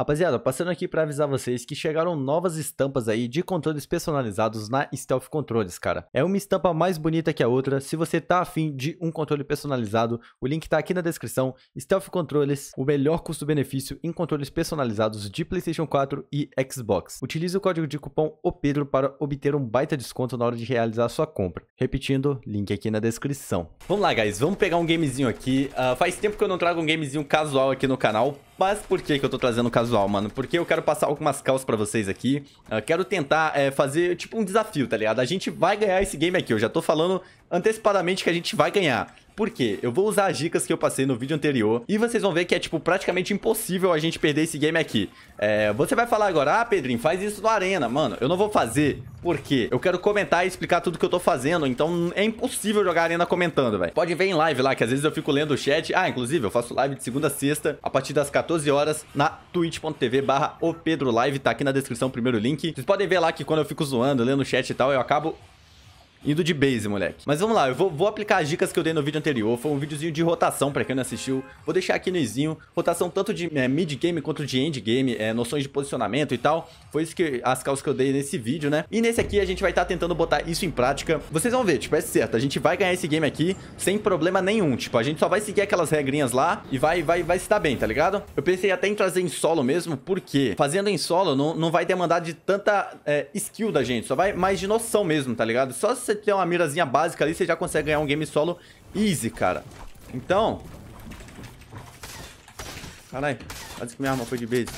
Rapaziada, passando aqui para avisar vocês que chegaram novas estampas aí de controles personalizados na Stealth Controles, cara. É uma estampa mais bonita que a outra, se você tá afim de um controle personalizado, o link tá aqui na descrição. Stealth Controles, o melhor custo-benefício em controles personalizados de Playstation 4 e Xbox. Utilize o código de cupom OPEDRO para obter um baita desconto na hora de realizar a sua compra. Repetindo, link aqui na descrição. Vamos lá, guys, vamos pegar um gamezinho aqui. Uh, faz tempo que eu não trago um gamezinho casual aqui no canal, mas por que, que eu tô trazendo casual, mano? Porque eu quero passar algumas calças pra vocês aqui. Eu ah, quero tentar é, fazer, tipo, um desafio, tá ligado? A gente vai ganhar esse game aqui. Eu já tô falando antecipadamente que a gente vai ganhar. Por quê? Eu vou usar as dicas que eu passei no vídeo anterior e vocês vão ver que é, tipo, praticamente impossível a gente perder esse game aqui. É, você vai falar agora, ah, Pedrinho, faz isso no Arena. Mano, eu não vou fazer porque eu quero comentar e explicar tudo que eu tô fazendo, então é impossível jogar Arena comentando, velho. Pode ver em live lá, que às vezes eu fico lendo o chat. Ah, inclusive, eu faço live de segunda a sexta, a partir das 14 horas, na twitch.tv barra o tá aqui na descrição o primeiro link. Vocês podem ver lá que quando eu fico zoando, lendo o chat e tal, eu acabo indo de base, moleque. Mas vamos lá, eu vou, vou aplicar as dicas que eu dei no vídeo anterior. Foi um videozinho de rotação, pra quem não assistiu. Vou deixar aqui no izinho. Rotação tanto de é, mid-game quanto de end-game, é, noções de posicionamento e tal. Foi isso que as causas que eu dei nesse vídeo, né? E nesse aqui a gente vai estar tá tentando botar isso em prática. Vocês vão ver, tipo, é certo. A gente vai ganhar esse game aqui sem problema nenhum. Tipo, a gente só vai seguir aquelas regrinhas lá e vai, vai, vai se dar bem, tá ligado? Eu pensei até em trazer em solo mesmo, porque fazendo em solo não, não vai demandar de tanta é, skill da gente. Só vai mais de noção mesmo, tá ligado? Só se você ter uma mirazinha básica ali, você já consegue ganhar um game solo easy, cara. Então... Caralho, quase que minha arma foi de base.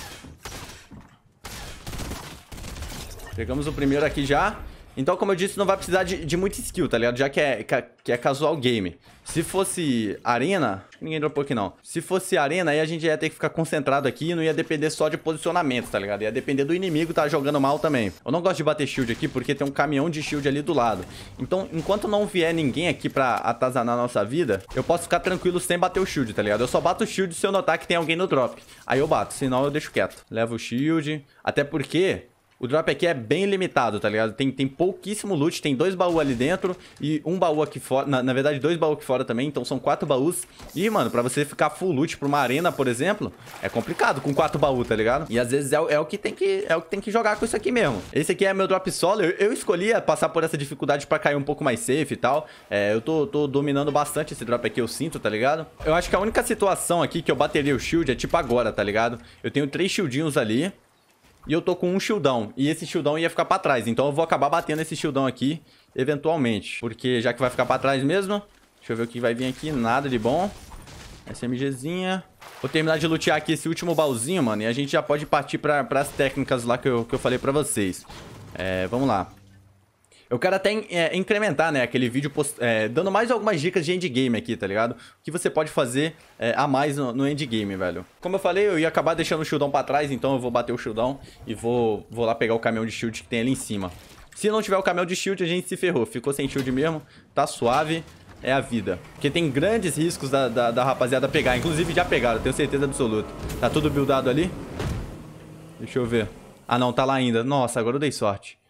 Pegamos o primeiro aqui já. Então, como eu disse, não vai precisar de, de muito skill, tá ligado? Já que é, que é casual game. Se fosse arena... ninguém dropou aqui, não. Se fosse arena, aí a gente ia ter que ficar concentrado aqui e não ia depender só de posicionamento, tá ligado? Ia depender do inimigo tá jogando mal também. Eu não gosto de bater shield aqui porque tem um caminhão de shield ali do lado. Então, enquanto não vier ninguém aqui pra atazanar a nossa vida, eu posso ficar tranquilo sem bater o shield, tá ligado? Eu só bato o shield se eu notar que tem alguém no drop. Aí eu bato, senão eu deixo quieto. Levo o shield. Até porque o drop aqui é bem limitado, tá ligado? Tem, tem pouquíssimo loot, tem dois baús ali dentro e um baú aqui fora. Na, na, verdade, dois baús aqui fora também, então são quatro baús. E, mano, pra você ficar full loot pra uma arena, por exemplo, é complicado com quatro baús, tá ligado? E às vezes é, é, o que tem que, é o que tem que jogar com isso aqui mesmo. Esse aqui é meu drop solo. Eu, eu escolhi é, passar por essa dificuldade pra cair um pouco mais safe e tal. É, eu tô, tô dominando bastante esse drop aqui, eu sinto, tá ligado? Eu acho que a única situação aqui que eu bateria o shield é tipo agora, tá ligado? Eu tenho três shieldinhos ali e eu tô com um shieldão. E esse shieldão ia ficar pra trás. Então eu vou acabar batendo esse shieldão aqui, eventualmente. Porque já que vai ficar pra trás mesmo... Deixa eu ver o que vai vir aqui. Nada de bom. SMGzinha. Vou terminar de lutear aqui esse último baúzinho, mano. E a gente já pode partir pra, pras técnicas lá que eu, que eu falei pra vocês. É, vamos lá. Eu quero até é, incrementar, né, aquele vídeo post, é, dando mais algumas dicas de endgame aqui, tá ligado? O que você pode fazer é, a mais no, no endgame, velho. Como eu falei, eu ia acabar deixando o shieldão pra trás, então eu vou bater o shieldão e vou, vou lá pegar o caminhão de shield que tem ali em cima. Se não tiver o caminhão de shield, a gente se ferrou. Ficou sem shield mesmo, tá suave, é a vida. Porque tem grandes riscos da, da, da rapaziada pegar. Inclusive já pegaram, tenho certeza absoluta. Tá tudo buildado ali. Deixa eu ver. Ah não, tá lá ainda. Nossa, agora eu dei sorte.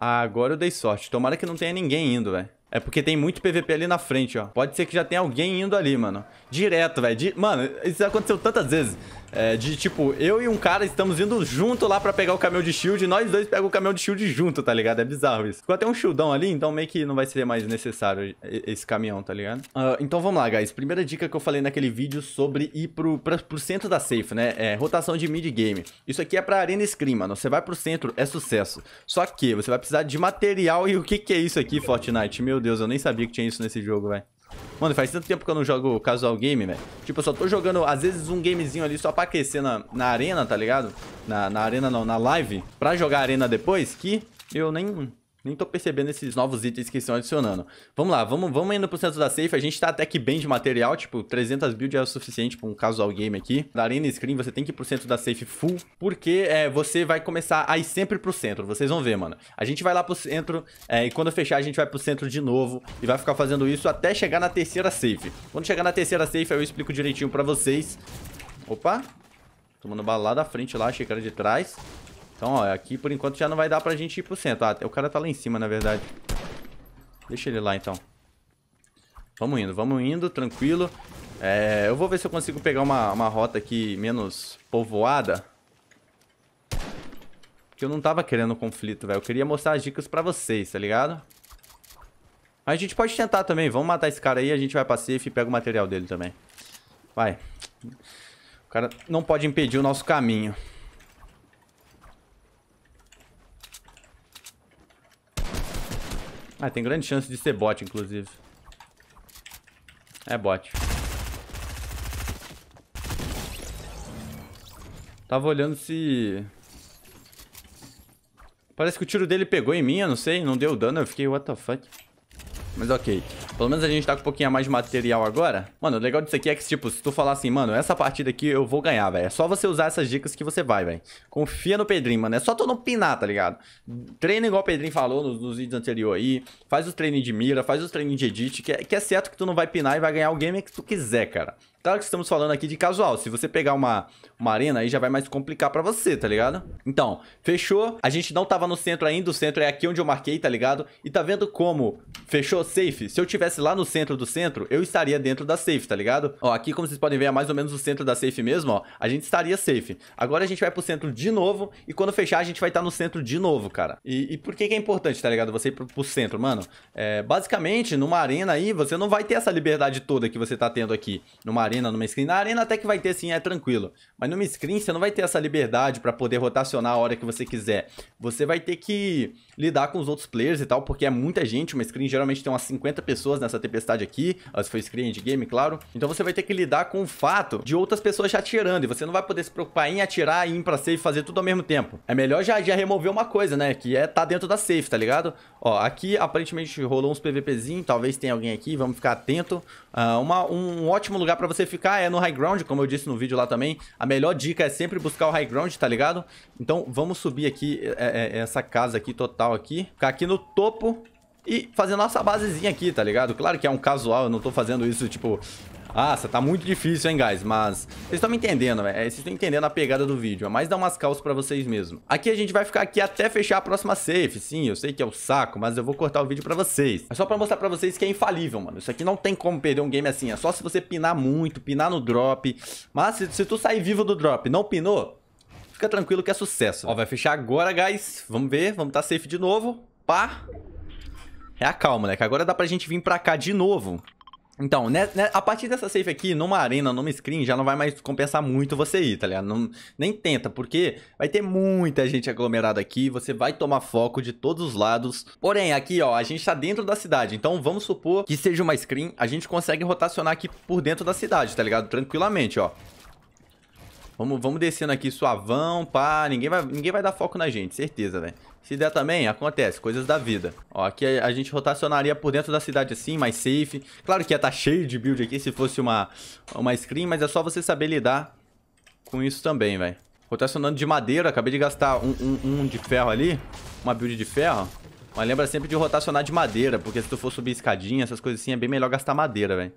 Ah, agora eu dei sorte. Tomara que não tenha ninguém indo, velho. É porque tem muito PVP ali na frente, ó. Pode ser que já tenha alguém indo ali, mano. Direto, velho. Di... Mano, isso aconteceu tantas vezes. É, de tipo, eu e um cara estamos indo junto lá para pegar o caminhão de shield e nós dois pegamos o caminhão de shield junto, tá ligado? É bizarro isso. Ficou até um shieldão ali, então meio que não vai ser mais necessário esse caminhão, tá ligado? Uh, então vamos lá, guys. Primeira dica que eu falei naquele vídeo sobre ir pro, pra, pro centro da safe, né? É, rotação de mid game. Isso aqui é pra arena scream, mano. Você vai pro centro, é sucesso. Só que você vai precisar de material e o que que é isso aqui, Fortnite? Meu Deus, eu nem sabia que tinha isso nesse jogo, velho. Mano, faz tanto tempo que eu não jogo casual game, velho. Tipo, eu só tô jogando, às vezes, um gamezinho ali só pra aquecer na, na arena, tá ligado? Na, na arena não, na live. Pra jogar arena depois, que eu nem... Nem tô percebendo esses novos itens que estão adicionando. Vamos lá, vamos, vamos indo pro centro da safe. A gente tá até que bem de material, tipo, 300 build é o suficiente pra um casual game aqui. Da Arena Screen, você tem que ir pro centro da safe full, porque é, você vai começar a ir sempre pro centro. Vocês vão ver, mano. A gente vai lá pro centro, é, e quando fechar, a gente vai pro centro de novo. E vai ficar fazendo isso até chegar na terceira safe. Quando chegar na terceira safe, eu explico direitinho pra vocês. Opa! Tomando bala lá da frente lá, achei que era de trás. Então, ó, aqui por enquanto já não vai dar pra gente ir pro centro. Ah, o cara tá lá em cima, na verdade. Deixa ele lá, então. Vamos indo, vamos indo, tranquilo. É, eu vou ver se eu consigo pegar uma, uma rota aqui menos povoada. Porque eu não tava querendo conflito, velho. Eu queria mostrar as dicas pra vocês, tá ligado? Mas a gente pode tentar também. Vamos matar esse cara aí, a gente vai pra safe e pega o material dele também. Vai. O cara não pode impedir o nosso caminho. Ah, tem grande chance de ser bot, inclusive. É bot. Tava olhando se... Parece que o tiro dele pegou em mim, eu não sei. Não deu dano, eu fiquei, what the fuck. Mas ok. Pelo menos a gente tá com um pouquinho a mais de material agora. Mano, o legal disso aqui é que, tipo, se tu falar assim, mano, essa partida aqui eu vou ganhar, velho. É só você usar essas dicas que você vai, velho. Confia no Pedrinho, mano. É só tu não pinar, tá ligado? Treina igual o Pedrinho falou nos, nos vídeos anteriores aí. Faz os treinos de mira, faz os treinos de edit, que é, que é certo que tu não vai pinar e vai ganhar o game que tu quiser, cara. Claro que estamos falando aqui de casual. Se você pegar uma, uma arena, aí já vai mais complicar pra você, tá ligado? Então, fechou. A gente não tava no centro ainda. O centro é aqui onde eu marquei, tá ligado? E tá vendo como fechou safe? Se eu tivesse lá no centro do centro, eu estaria dentro da safe, tá ligado? Ó, aqui como vocês podem ver é mais ou menos o centro da safe mesmo, ó. A gente estaria safe. Agora a gente vai pro centro de novo. E quando fechar, a gente vai estar tá no centro de novo, cara. E, e, por que que é importante, tá ligado? Você ir pro, pro centro, mano. É, basicamente, numa arena aí, você não vai ter essa liberdade toda que você tá tendo aqui. Numa arena, numa screen. Na arena até que vai ter sim, é tranquilo. Mas numa screen você não vai ter essa liberdade para poder rotacionar a hora que você quiser. Você vai ter que lidar com os outros players e tal, porque é muita gente. Uma screen geralmente tem umas 50 pessoas nessa tempestade aqui. Se foi screen de game, claro. Então você vai ter que lidar com o fato de outras pessoas já atirando. E você não vai poder se preocupar em atirar, em ir pra safe, fazer tudo ao mesmo tempo. É melhor já, já remover uma coisa, né? Que é tá dentro da safe, tá ligado? Ó, aqui aparentemente rolou uns PVPzinho. Talvez tenha alguém aqui. Vamos ficar atento. Uh, uma, um ótimo lugar pra você você ficar é no high ground, como eu disse no vídeo lá também. A melhor dica é sempre buscar o high ground, tá ligado? Então vamos subir aqui é, é, é essa casa aqui total aqui. Ficar aqui no topo e fazer nossa basezinha aqui, tá ligado? Claro que é um casual, eu não tô fazendo isso, tipo, nossa, ah, tá muito difícil, hein, guys? Mas vocês estão me entendendo, velho. Né? É, vocês estão entendendo a pegada do vídeo. É mais dar umas calças pra vocês mesmo. Aqui a gente vai ficar aqui até fechar a próxima safe. Sim, eu sei que é o saco, mas eu vou cortar o vídeo pra vocês. É só pra mostrar pra vocês que é infalível, mano. Isso aqui não tem como perder um game assim. É só se você pinar muito, pinar no drop. Mas se, se tu sair vivo do drop não pinou, fica tranquilo que é sucesso. Ó, vai fechar agora, guys. Vamos ver, vamos tá safe de novo. Pá. É a calma, né? Que agora dá pra gente vir pra cá de novo. Então, né, né, a partir dessa safe aqui, numa arena, numa screen, já não vai mais compensar muito você ir, tá ligado? Não, nem tenta, porque vai ter muita gente aglomerada aqui, você vai tomar foco de todos os lados. Porém, aqui, ó, a gente tá dentro da cidade, então vamos supor que seja uma screen, a gente consegue rotacionar aqui por dentro da cidade, tá ligado? Tranquilamente, ó. Vamos, vamos descendo aqui suavão, pá, ninguém vai, ninguém vai dar foco na gente, certeza, velho. Se der também, acontece, coisas da vida. Ó, aqui a, gente rotacionaria por dentro da cidade assim, mais safe. Claro que ia estar tá cheio de build aqui se fosse uma, uma screen, mas é só você saber lidar com isso também, velho. Rotacionando de madeira, acabei de gastar um, um, um, de ferro ali, uma build de ferro. Mas lembra sempre de rotacionar de madeira, porque se tu for subir escadinha, essas coisas assim, é bem melhor gastar madeira, velho.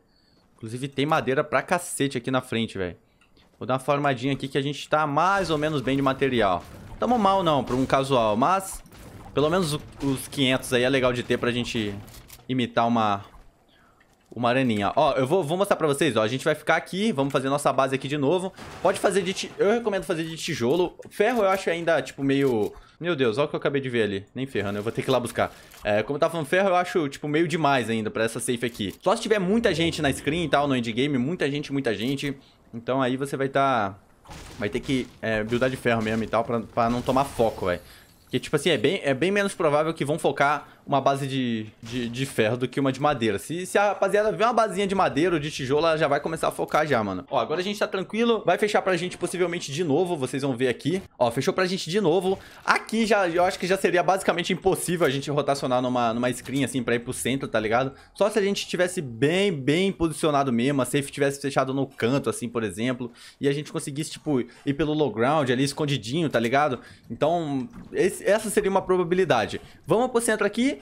Inclusive tem madeira pra cacete aqui na frente, velho. Vou dar uma formadinha aqui que a gente tá mais ou menos bem de material. Tamo mal não, pra um casual, mas pelo menos os 500 aí é legal de ter pra gente imitar uma, uma araninha. Ó, eu vou, vou mostrar pra vocês, ó. A gente vai ficar aqui, vamos fazer nossa base aqui de novo. Pode fazer de... Eu recomendo fazer de tijolo. Ferro eu acho ainda, tipo, meio... Meu Deus, olha o que eu acabei de ver ali. Nem ferrando, eu vou ter que ir lá buscar. É, como eu tava falando, ferro eu acho, tipo, meio demais ainda pra essa safe aqui. Só se tiver muita gente na screen e tal, no endgame, muita gente, muita gente. Então aí você vai estar... Tá Vai ter que é, buildar de ferro mesmo e tal pra, pra não tomar foco, velho. Porque, tipo assim, é bem, é bem menos provável que vão focar uma base de, de, de, ferro do que uma de madeira. Se, se a rapaziada ver uma basinha de madeira ou de tijolo, ela já vai começar a focar já, mano. Ó, agora a gente tá tranquilo. Vai fechar pra gente possivelmente de novo, vocês vão ver aqui. Ó, fechou pra gente de novo. Aqui já, eu acho que já seria basicamente impossível a gente rotacionar numa, numa screen, assim, pra ir pro centro, tá ligado? Só se a gente tivesse bem, bem posicionado mesmo, a safe tivesse fechado no canto, assim, por exemplo, e a gente conseguisse, tipo, ir pelo low ground ali, escondidinho, tá ligado? Então, esse, essa seria uma probabilidade. Vamos pro centro aqui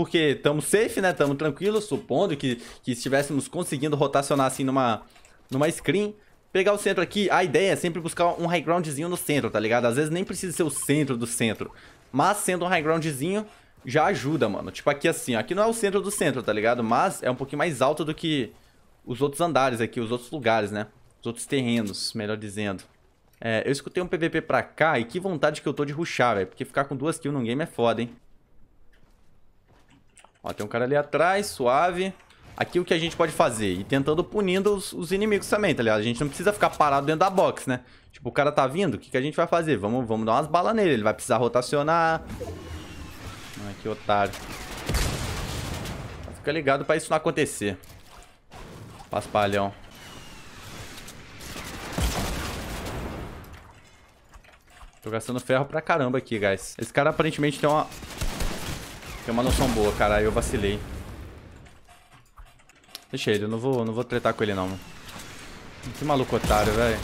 porque estamos safe, né? Estamos tranquilos, supondo que, que estivéssemos conseguindo rotacionar assim numa, numa screen. Pegar o centro aqui, a ideia é sempre buscar um high groundzinho no centro, tá ligado? Às vezes nem precisa ser o centro do centro, mas sendo um high groundzinho já ajuda, mano. Tipo aqui assim, aqui não é o centro do centro, tá ligado? Mas é um pouquinho mais alto do que os outros andares aqui, os outros lugares, né? Os outros terrenos, melhor dizendo. É, eu escutei um PVP pra cá e que vontade que eu tô de rushar, velho. Porque ficar com duas kills num game é foda, hein? Ó, tem um cara ali atrás, suave. Aqui o que a gente pode fazer? E tentando punindo os, os, inimigos também, tá ligado? A gente não precisa ficar parado dentro da box, né? Tipo, o cara tá vindo, o que, que a gente vai fazer? Vamos, vamos dar umas balas nele, ele vai precisar rotacionar. Ai, que otário. Fica ligado pra isso não acontecer. Paspalhão. Tô gastando ferro pra caramba aqui, guys. Esse cara aparentemente tem uma, tem uma noção boa, cara. Eu vacilei. Deixa ele, eu não vou, não vou tretar com ele não, mano. Que maluco otário, velho.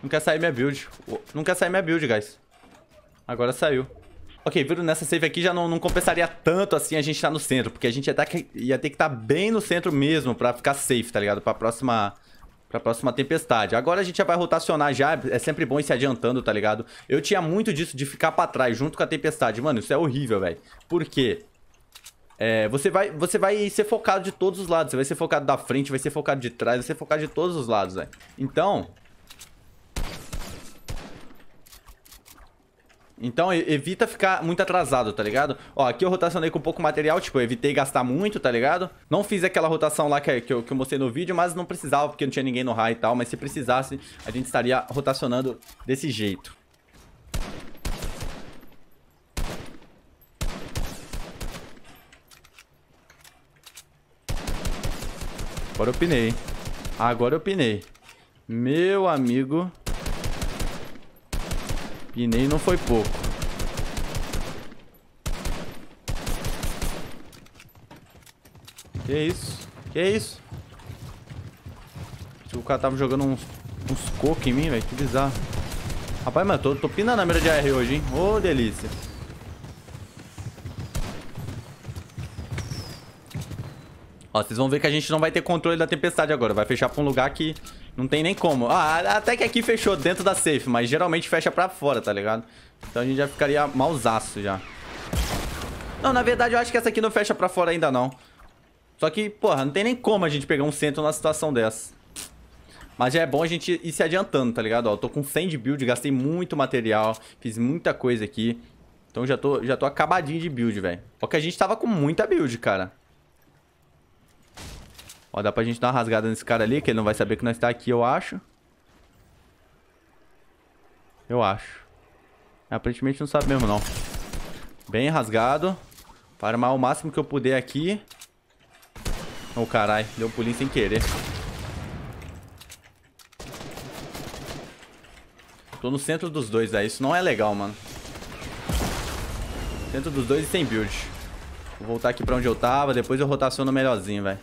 Não quer sair minha build. Não quer sair minha build, guys. Agora saiu. Ok, viram nessa save aqui já não, não, compensaria tanto assim a gente tá no centro, porque a gente ia, tá, ia ter que estar tá bem no centro mesmo pra ficar safe, tá ligado? Pra próxima pra próxima tempestade. Agora a gente já vai rotacionar já, é sempre bom ir se adiantando, tá ligado? Eu tinha muito disso de ficar pra trás junto com a tempestade. Mano, isso é horrível, velho. Por quê? É, você, vai, você vai ser focado de todos os lados. Você vai ser focado da frente, vai ser focado de trás, vai ser focado de todos os lados, velho. Então, Então evita ficar muito atrasado, tá ligado? Ó, aqui eu rotacionei com pouco material, tipo, eu evitei gastar muito, tá ligado? Não fiz aquela rotação lá que, que, eu, que eu mostrei no vídeo, mas não precisava porque não tinha ninguém no raio e tal. Mas se precisasse, a gente estaria rotacionando desse jeito. Agora eu pinei, Agora eu pinei. Meu amigo... Pinei não foi pouco. Que isso? Que isso? O cara tava jogando uns, uns cocos em mim, velho. Que bizarro. Rapaz, mas eu tô, tô pinando a mira de AR hoje, hein? Ô, delícia. Ó, vocês vão ver que a gente não vai ter controle da tempestade agora. Vai fechar pra um lugar que não tem nem como. Ah, até que aqui fechou dentro da safe, mas geralmente fecha pra fora, tá ligado? Então a gente já ficaria mausaço já. Não, na verdade eu acho que essa aqui não fecha pra fora ainda não. Só que, porra, não tem nem como a gente pegar um centro numa situação dessa. Mas já é bom a gente ir se adiantando, tá ligado? Ó, eu tô com 100 de build, gastei muito material, fiz muita coisa aqui. Então já tô, já tô acabadinho de build, velho. Só que a gente tava com muita build, cara. Ó, dá pra gente dar uma rasgada nesse cara ali, que ele não vai saber que nós tá aqui, eu acho. Eu acho. Aparentemente não sabe mesmo, não. Bem rasgado. Farmar o máximo que eu puder aqui. Ô, oh, carai. Deu um pulinho sem querer. Tô no centro dos dois, velho. Isso não é legal, mano. Centro dos dois e sem build. Vou voltar aqui pra onde eu tava. Depois eu rotaciono melhorzinho, velho.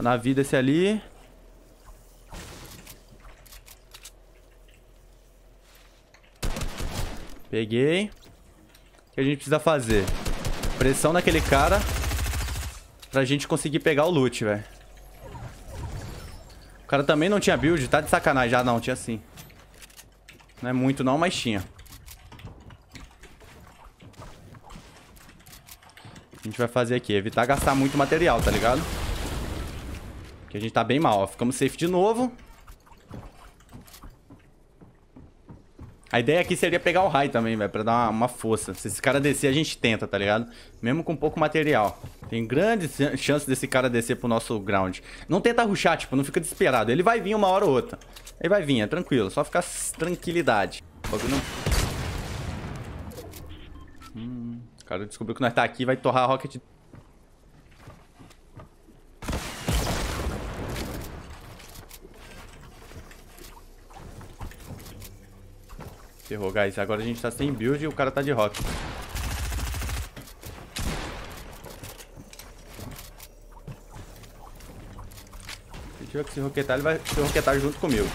Na vida esse ali. Peguei. O que a gente precisa fazer? Pressão naquele cara. Pra gente conseguir pegar o loot, velho. O cara também não tinha build. Tá de sacanagem. Ah, não. Tinha sim. Não é muito não, mas tinha. O que a gente vai fazer aqui? Evitar gastar muito material, tá ligado? Que a gente tá bem mal, ó. Ficamos safe de novo. A ideia aqui seria pegar o raio também, velho, pra dar uma, uma, força. Se esse cara descer, a gente tenta, tá ligado? Mesmo com pouco material. Tem grande chance desse cara descer pro nosso ground. Não tenta ruxar, tipo, não fica desesperado. Ele vai vir uma hora ou outra. Ele vai vir, é tranquilo. Só ficar tranquilidade. Hum, o cara descobriu que nós tá aqui vai torrar a rocket Ferrou, guys. Agora a gente tá sem build e o cara tá de rock. Se tiver que se roquetar, ele vai se roquetar junto comigo.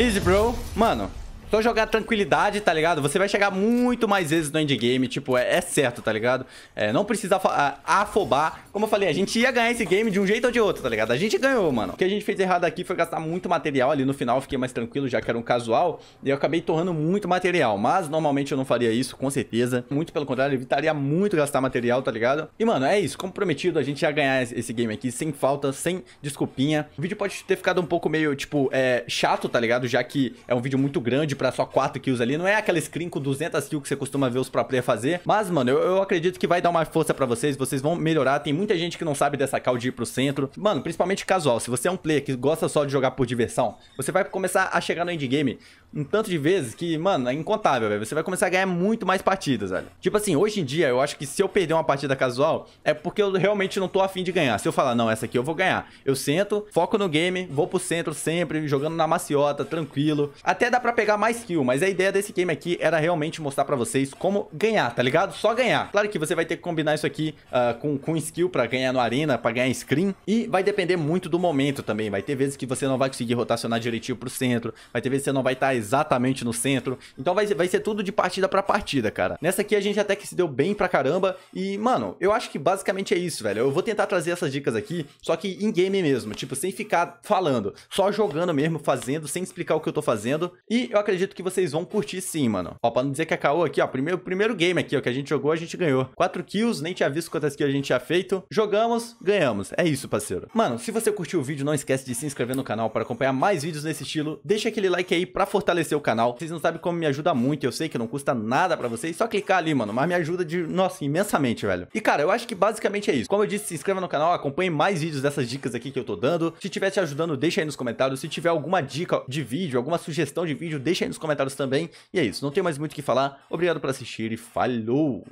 Easy Bro, mano, só jogar tranquilidade, tá ligado? Você vai chegar muito mais vezes no endgame, tipo, é, é certo, tá ligado? É, não precisa afobar. Como eu falei, a gente ia ganhar esse game de um jeito ou de outro, tá ligado? A gente ganhou, mano. O que a gente fez errado aqui foi gastar muito material ali no final, fiquei mais tranquilo, já que era um casual, e eu acabei torrando muito material. Mas, normalmente, eu não faria isso, com certeza. Muito pelo contrário, evitaria muito gastar material, tá ligado? E, mano, é isso. Comprometido, a gente ia ganhar esse game aqui sem falta, sem desculpinha. O vídeo pode ter ficado um pouco meio, tipo, é, chato, tá ligado? Já que é um vídeo muito grande, pra só 4 kills ali. Não é aquela screen com 200 kills que você costuma ver os pro player fazer. Mas, mano, eu, eu acredito que vai dar uma força pra vocês. Vocês vão melhorar. Tem muita gente que não sabe dessa call de ir pro centro. Mano, principalmente casual. Se você é um player que gosta só de jogar por diversão, você vai começar a chegar no endgame um tanto de vezes que, mano, é incontável, velho. Você vai começar a ganhar muito mais partidas, velho. Tipo assim, hoje em dia, eu acho que se eu perder uma partida casual, é porque eu realmente não tô afim de ganhar. Se eu falar, não, essa aqui eu vou ganhar. Eu sento, foco no game, vou pro centro sempre, jogando na maciota, tranquilo. Até dá pra pegar mais kill, mas a ideia desse game aqui era realmente mostrar pra vocês como ganhar, tá ligado? Só ganhar. Claro que você vai ter que combinar isso aqui uh, com, com skill pra ganhar no arena, pra ganhar screen. E vai depender muito do momento também. Vai ter vezes que você não vai conseguir rotacionar direitinho pro centro. Vai ter vezes que você não vai estar tá exatamente no centro. Então vai, vai ser tudo de partida para partida, cara. Nessa aqui a gente até que se deu bem pra caramba. E, mano, eu acho que basicamente é isso, velho. Eu vou tentar trazer essas dicas aqui, só que em game mesmo. Tipo, sem ficar falando. Só jogando mesmo, fazendo, sem explicar o que eu tô fazendo. E eu acredito que vocês vão curtir sim, mano. Ó, pra não dizer que acabou é aqui, ó. Primeiro, primeiro game aqui, ó, que a gente jogou, a gente ganhou. 4 kills, nem tinha visto quantas kills a gente tinha feito. Jogamos, ganhamos. É isso, parceiro. Mano, se você curtiu o vídeo, não esquece de se inscrever no canal para acompanhar mais vídeos nesse estilo. Deixa aquele like aí pra fortalecer fortalecer o canal. Vocês não sabem como me ajuda muito, eu sei que não custa nada pra vocês, só clicar ali, mano, mas me ajuda de, nossa, imensamente, velho. E cara, eu acho que basicamente é isso. Como eu disse, se inscreva no canal, acompanhe mais vídeos dessas dicas aqui que eu tô dando. Se tiver te ajudando, deixa aí nos comentários. Se tiver alguma dica de vídeo, alguma sugestão de vídeo, deixa aí nos comentários também. E é isso, não tem mais muito o que falar. Obrigado por assistir e falou!